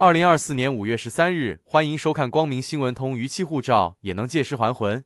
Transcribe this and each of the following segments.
二零二四年五月十三日，欢迎收看《光明新闻通》。逾期护照也能借尸还魂，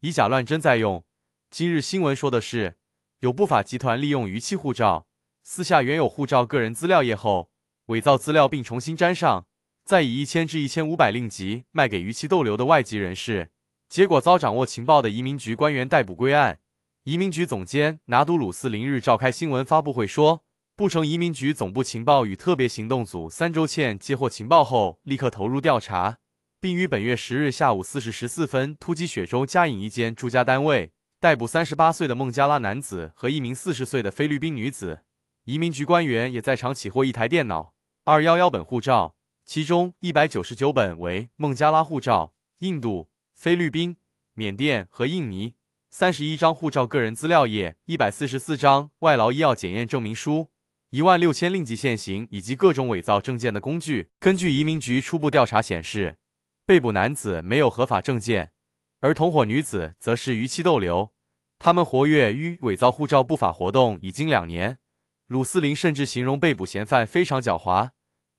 以假乱真在用。今日新闻说的是，有不法集团利用逾期护照，撕下原有护照个人资料页后，伪造资料并重新粘上，再以一千至一千五百令吉卖给逾期逗留的外籍人士，结果遭掌握情报的移民局官员逮捕归案。移民局总监拿督鲁斯林日召开新闻发布会说。布城移民局总部情报与特别行动组三周倩接获情报后，立刻投入调查，并于本月十日下午四时十四分突击雪州加引一间住家单位，逮捕三十八岁的孟加拉男子和一名四十岁的菲律宾女子。移民局官员也在场起获一台电脑、二幺幺本护照，其中一百九十九本为孟加拉护照、印度、菲律宾、缅甸和印尼三十一张护照个人资料页、一百四十四张外劳医药检验证明书。一万六千令吉现行以及各种伪造证件的工具。根据移民局初步调查显示，被捕男子没有合法证件，而同伙女子则是逾期逗留。他们活跃于伪造护照不法活动已经两年。鲁斯林甚至形容被捕嫌犯非常狡猾，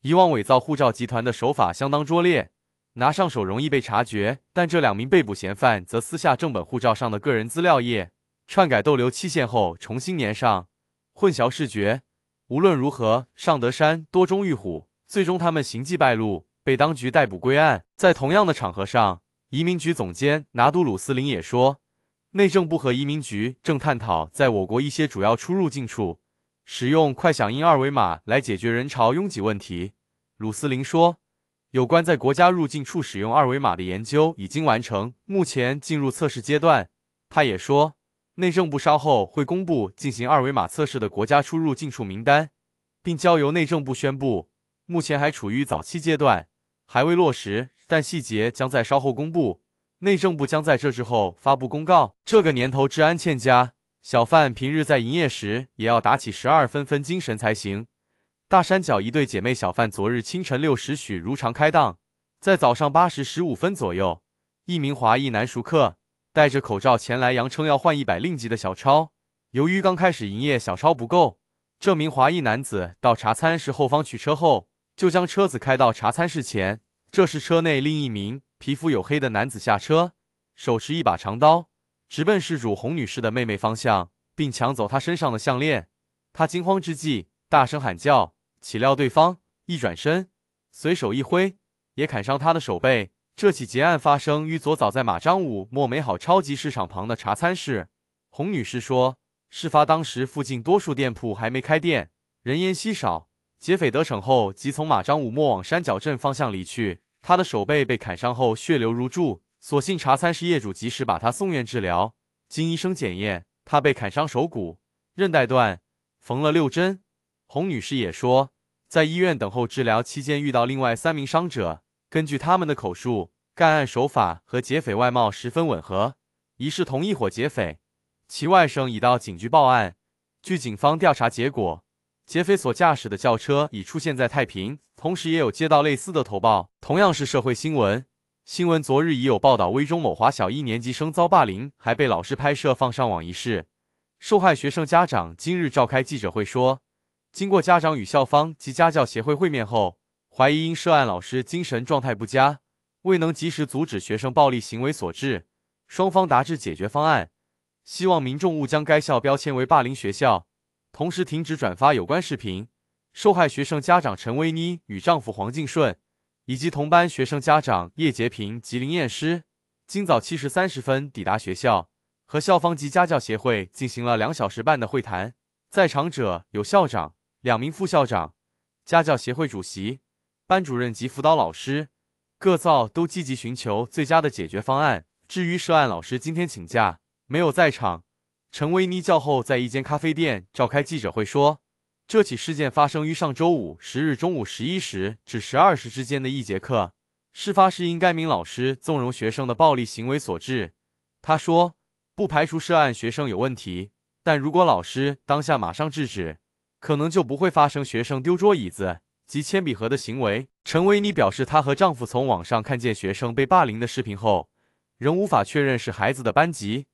以往伪造护照集团的手法相当拙劣，拿上手容易被察觉。但这两名被捕嫌犯则撕下正本护照上的个人资料页，篡改逗留期限后重新粘上，混淆视觉。无论如何，尚德山多中玉虎，最终他们行迹败露，被当局逮捕归案。在同样的场合上，移民局总监拿督鲁斯林也说，内政部和移民局正探讨在我国一些主要出入境处使用快响应二维码来解决人潮拥挤问题。鲁斯林说，有关在国家入境处使用二维码的研究已经完成，目前进入测试阶段。他也说。内政部稍后会公布进行二维码测试的国家出入境处名单，并交由内政部宣布。目前还处于早期阶段，还未落实，但细节将在稍后公布。内政部将在这之后发布公告。这个年头治安欠佳，小贩平日在营业时也要打起十二分分精神才行。大山脚一对姐妹小贩昨日清晨六时许如常开档，在早上八时十五分左右，一名华裔男熟客。戴着口罩前来，扬称要换一百令吉的小钞。由于刚开始营业，小钞不够，这名华裔男子到茶餐室后方取车后，就将车子开到茶餐室前。这时，车内另一名皮肤黝黑的男子下车，手持一把长刀，直奔事主洪女士的妹妹方向，并抢走她身上的项链。她惊慌之际大声喊叫，岂料对方一转身，随手一挥，也砍伤她的手背。这起劫案发生于昨早在马张五莫美好超级市场旁的茶餐室。洪女士说，事发当时附近多数店铺还没开店，人烟稀少。劫匪得逞后即从马张五莫往山脚镇方向离去。她的手背被砍伤后血流如注，所幸茶餐室业主及时把她送院治疗。经医生检验，她被砍伤手骨、韧带断，缝了六针。洪女士也说，在医院等候治疗期间遇到另外三名伤者。根据他们的口述，干案手法和劫匪外貌十分吻合，疑是同一伙劫匪。其外甥已到警局报案。据警方调查结果，劫匪所驾驶的轿车已出现在太平。同时，也有接到类似的投报。同样是社会新闻，新闻昨日已有报道：威中某华小一年级生遭霸凌，还被老师拍摄放上网一事。受害学生家长今日召开记者会说，经过家长与校方及家教协会会面后。怀疑因涉案老师精神状态不佳，未能及时阻止学生暴力行为所致。双方达至解决方案，希望民众勿将该校标签为霸凌学校，同时停止转发有关视频。受害学生家长陈薇妮与丈夫黄敬顺，以及同班学生家长叶洁平及林燕诗，今早七时三十分抵达学校，和校方及家教协会进行了两小时半的会谈。在场者有校长、两名副校长、家教协会主席。班主任及辅导老师各造都积极寻求最佳的解决方案。至于涉案老师今天请假没有在场，陈威妮教后在一间咖啡店召开记者会说，这起事件发生于上周五十日中午十一时至十二时之间的一节课。事发是因该名老师纵容学生的暴力行为所致。他说，不排除涉案学生有问题，但如果老师当下马上制止，可能就不会发生学生丢桌椅子。及铅笔盒的行为，陈维妮表示，她和丈夫从网上看见学生被霸凌的视频后，仍无法确认是孩子的班级。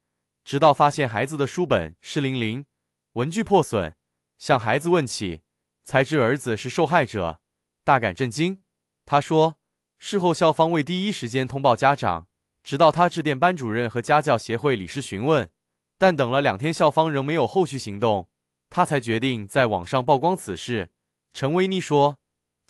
直到发现孩子的书本湿淋淋、文具破损，向孩子问起，才知儿子是受害者，大感震惊。他说，事后校方未第一时间通报家长，直到他致电班主任和家教协会理事询问，但等了两天，校方仍没有后续行动，他才决定在网上曝光此事。陈维妮说。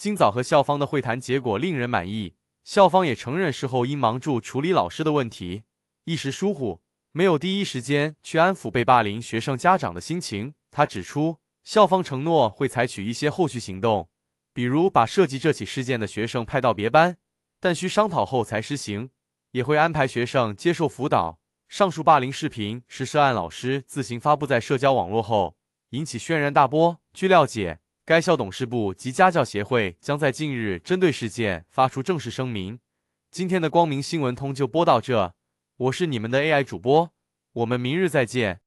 今早和校方的会谈结果令人满意，校方也承认事后因忙住处理老师的问题，一时疏忽，没有第一时间去安抚被霸凌学生家长的心情。他指出，校方承诺会采取一些后续行动，比如把涉及这起事件的学生派到别班，但需商讨后才施行，也会安排学生接受辅导。上述霸凌视频是涉案老师自行发布在社交网络后，引起轩然大波。据了解。该校董事部及家教协会将在近日针对事件发出正式声明。今天的光明新闻通就播到这，我是你们的 AI 主播，我们明日再见。